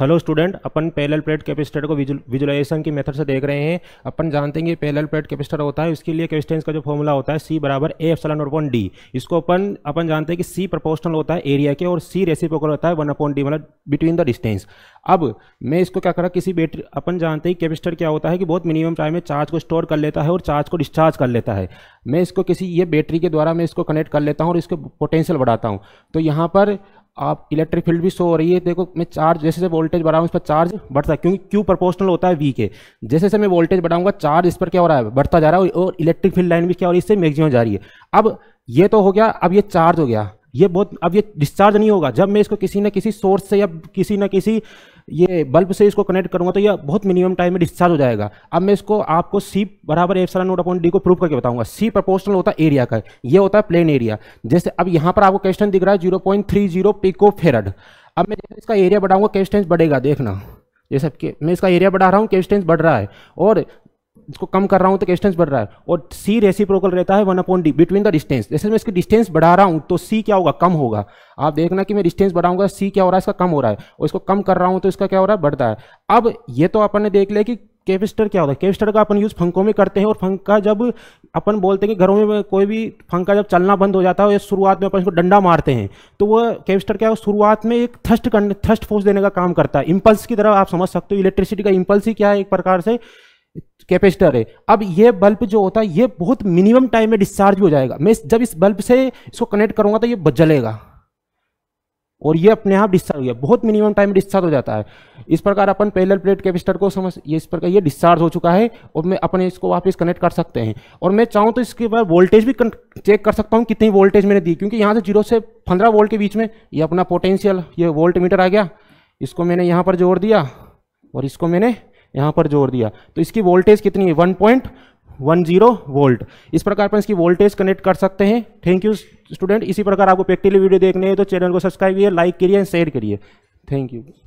hello student अपन parallel plate capacitor को visualization की मेथड से देख रहे हैं अपन जानते हैं कि पैरेलल प्लेट कैपेसिटर होता है उसके लिए कैपेसिटेंस का जो फॉर्मूला होता है सी बराबर A epsilon upon D इसको अपन अपन जानते हैं कि सी प्रोपोर्शनल होता है एरिया के और सी रेसिप्रोकल होता है वन अपॉन डी मतलब बिटवीन द डिस्टेंस अब मैं इसको क्या करा किसी बैटरी अपन जानते हैं कैपेसिटर क्या होता है कि बहुत मिनिमम टाइम में चार्ज को स्टोर कर लेता है और चार्ज को डिस्चार्ज कर लेता है मैं इसको किसी ये बैटरी के द्वारा मैं इसको कनेक्ट कर लेता हूँ और इसको पोटेंशियल बढ़ाता हूँ तो यहाँ पर आप इलेक्ट्रिक फील्ड भी शो हो रही है देखो मैं चार्ज जैसे जैसे वोल्टेज बढ़ाऊँ इस पर चार्ज बढ़ता है क्योंकि क्यू प्रोपोर्शनल होता है वी के जैसे जैसे मैं वोल्टेज बढ़ाऊंगा चार्ज इस पर क्या हो रहा है बढ़ता जा रहा है और इलेक्ट्रिक फील्ड लाइन भी क्या हो रही है इससे मैक्सिमम जा रही है अब ये तो हो गया अब ये चार्ज हो गया ये बहुत अब ये डिस्चार्ज नहीं होगा जब मैं इसको किसी न किसी सोर्स से या किसी न किसी ये बल्ब से इसको कनेक्ट करूँगा तो यह बहुत मिनिमम टाइम में डिस्चार्ज हो जाएगा अब मैं इसको आपको सी बराबर epsilon naught upon D को प्रूव करके बताऊंगा सी प्रपोर्शनल होता है एरिया का ये होता है प्लेन एरिया जैसे अब यहाँ पर आपको क्वेश्चन दिख रहा है zero point three zero pico farad अब मैं जैसे इसका एरिया बढ़ाऊंगा कैस्टेंस बढ़ेगा देखना जैसे मैं इसका एरिया बढ़ा रहा हूँ कैस्टेंस बढ़ रहा है और इसको कम कर रहा हूँ तो डिस्टेंस बढ़ रहा है और सी रेसिप्रोकल रहता है one upon D between the distance जैसे मैं इसकी डिस्टेंस बढ़ा रहा हूँ तो सी क्या होगा कम होगा आप देखना कि मैं डिस्टेंस बढ़ाऊंगा सी क्या हो रहा है इसका कम हो रहा है और इसको कम कर रहा हूँ तो इसका क्या हो रहा है बढ़ता है अब ये तो अपन ने देख लिया कि कैपिस्टर क्या होता है कैपिस्टर का अपन यूज़ फंकों में करते हैं और फंका जब अपन बोलते हैं कि घरों में कोई भी फंका जब चलना बंद हो जाता है या शुरुआत में अपन इसको डंडा मारते हैं तो वह कैपिस्टर क्या है शुरुआत में एक थ्रस्ट करने फोर्स देने का काम करता है इंपल्स की तरह आप समझ सकते हो इलेक्ट्रिसिटी का इंपल्स ही क्या है एक प्रकार से कैपेसिटर है अब ये बल्ब जो होता है ये बहुत मिनिमम टाइम में डिस्चार्ज हो जाएगा मैं जब इस बल्ब से इसको कनेक्ट करूँगा तो ये जलेगा और ये अपने आप डिस्चार्ज हो गया बहुत मिनिमम टाइम में डिस्चार्ज हो जाता है इस प्रकार अपन पैरेलल प्लेट कैपेसिटर को समझ ये इस प्रकार ये डिस्चार्ज हो चुका है और मैं अपने इसको वापस कनेक्ट कर सकते हैं और मैं चाहूँ तो इसके बाद वोल्टेज भी चेक कर सकता हूँ कितनी वोल्टेज मैंने दी क्योंकि यहाँ से जीरो से पंद्रह वोल्ट के बीच में ये अपना पोटेंशियल ये वोल्ट मीटर आ गया इसको मैंने यहाँ पर जोड़ दिया और इसको मैंने यहाँ पर जोड़ दिया तो इसकी वोल्टेज कितनी है one point one zero volt इस प्रकार अपन इसकी वोल्टेज कनेक्ट कर सकते हैं थैंक यू स्टूडेंट इसी प्रकार आपको प्रैक्टिकली वीडियो देखने हैं तो चैनल को सब्सक्राइब करिए लाइक करिए एंड शेयर करिए थैंक यू